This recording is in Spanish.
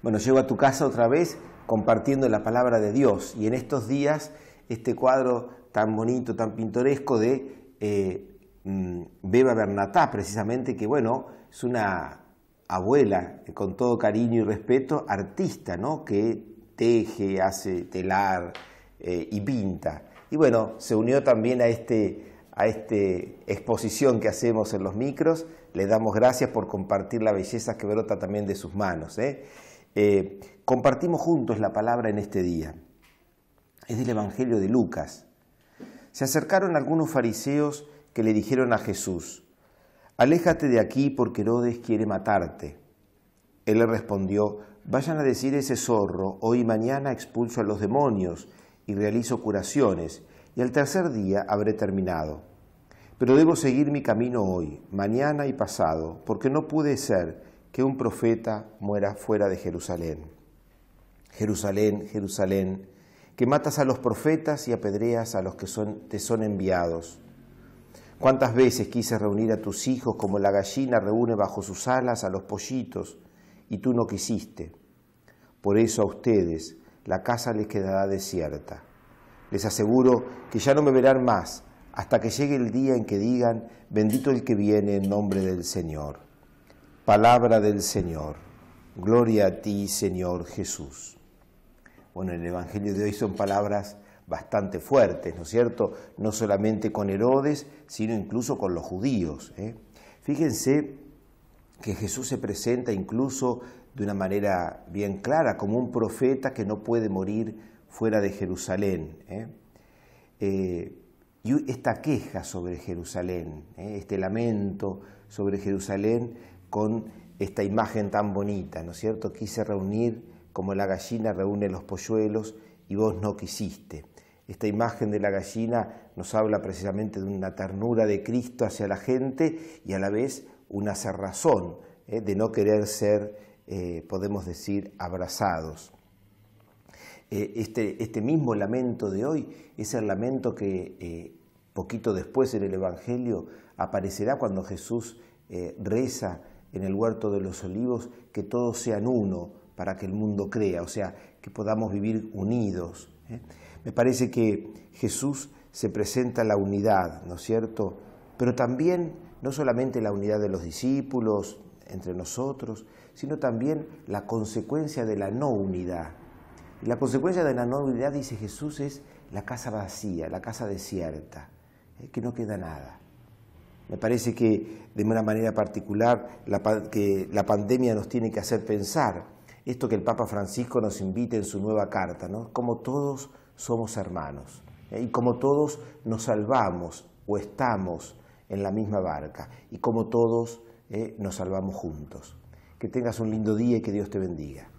Bueno, llego a tu casa otra vez compartiendo la palabra de Dios y en estos días este cuadro tan bonito, tan pintoresco de eh, mm, Beba Bernatá, precisamente, que bueno, es una abuela eh, con todo cariño y respeto, artista, ¿no? Que teje, hace telar eh, y pinta. Y bueno, se unió también a este, a esta exposición que hacemos en los micros. Le damos gracias por compartir la belleza que brota también de sus manos. ¿eh? Eh, compartimos juntos la palabra en este día. Es del Evangelio de Lucas. Se acercaron algunos fariseos que le dijeron a Jesús, Aléjate de aquí porque Herodes quiere matarte. Él le respondió, Vayan a decir ese zorro, hoy y mañana expulso a los demonios y realizo curaciones, y al tercer día habré terminado. Pero debo seguir mi camino hoy, mañana y pasado, porque no pude ser que un profeta muera fuera de Jerusalén. Jerusalén, Jerusalén, que matas a los profetas y apedreas a los que te son enviados. ¿Cuántas veces quise reunir a tus hijos como la gallina reúne bajo sus alas a los pollitos, y tú no quisiste? Por eso a ustedes la casa les quedará desierta. Les aseguro que ya no me verán más hasta que llegue el día en que digan, bendito el que viene en nombre del Señor. Palabra del Señor. Gloria a ti, Señor Jesús. Bueno, el Evangelio de hoy son palabras bastante fuertes, ¿no es cierto? No solamente con Herodes, sino incluso con los judíos. ¿eh? Fíjense que Jesús se presenta incluso de una manera bien clara, como un profeta que no puede morir fuera de Jerusalén. ¿eh? Eh, y esta queja sobre Jerusalén, este lamento sobre Jerusalén, con esta imagen tan bonita, ¿no es cierto? Quise reunir como la gallina reúne los polluelos y vos no quisiste. Esta imagen de la gallina nos habla precisamente de una ternura de Cristo hacia la gente y a la vez una cerrazón ¿eh? de no querer ser, eh, podemos decir, abrazados. Eh, este, este, mismo lamento de hoy es el lamento que poquito después en el Evangelio aparecerá cuando Jesús reza en el huerto de los olivos, que todos sean uno para que el mundo crea, o sea, que podamos vivir unidos. ¿eh? Me parece que Jesús se presenta la unidad, ¿no es cierto? Pero también, no solamente la unidad de los discípulos, entre nosotros, sino también la consecuencia de la no unidad. Y la consecuencia de la no unidad, dice Jesús, es la casa vacía, la casa desierta, ¿eh? que no queda nada. Me parece que de una manera particular la, que la pandemia nos tiene que hacer pensar esto que el Papa Francisco nos invita en su nueva carta, como todos somos hermanos ¿eh? y como todos nos salvamos o estamos en la misma barca y como todos ¿eh? nos salvamos juntos. Que tengas un lindo día y que Dios te bendiga.